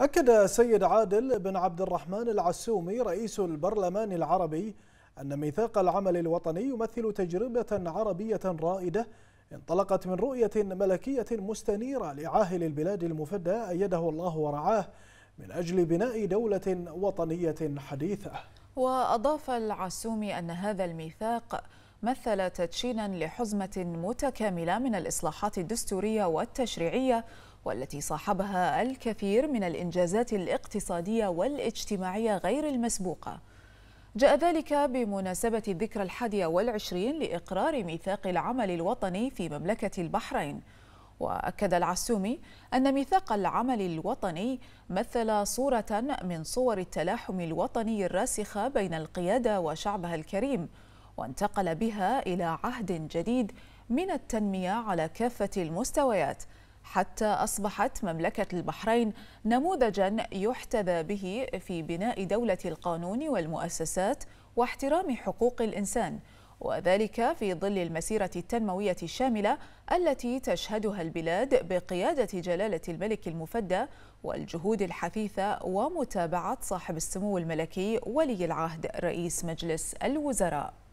أكد سيد عادل بن عبد الرحمن العسومي رئيس البرلمان العربي أن ميثاق العمل الوطني يمثل تجربة عربية رائدة انطلقت من رؤية ملكية مستنيرة لعاهل البلاد المفدى أيده الله ورعاه من أجل بناء دولة وطنية حديثة وأضاف العسومي أن هذا الميثاق مثل تدشينا لحزمة متكاملة من الإصلاحات الدستورية والتشريعية والتي صاحبها الكثير من الإنجازات الاقتصادية والاجتماعية غير المسبوقة جاء ذلك بمناسبة الذكرى الحادية والعشرين لإقرار ميثاق العمل الوطني في مملكة البحرين وأكد العسومي أن ميثاق العمل الوطني مثل صورة من صور التلاحم الوطني الراسخة بين القيادة وشعبها الكريم وانتقل بها إلى عهد جديد من التنمية على كافة المستويات حتى أصبحت مملكة البحرين نموذجا يحتذى به في بناء دولة القانون والمؤسسات واحترام حقوق الإنسان وذلك في ظل المسيرة التنموية الشاملة التي تشهدها البلاد بقيادة جلالة الملك المفدى والجهود الحثيثة ومتابعة صاحب السمو الملكي ولي العهد رئيس مجلس الوزراء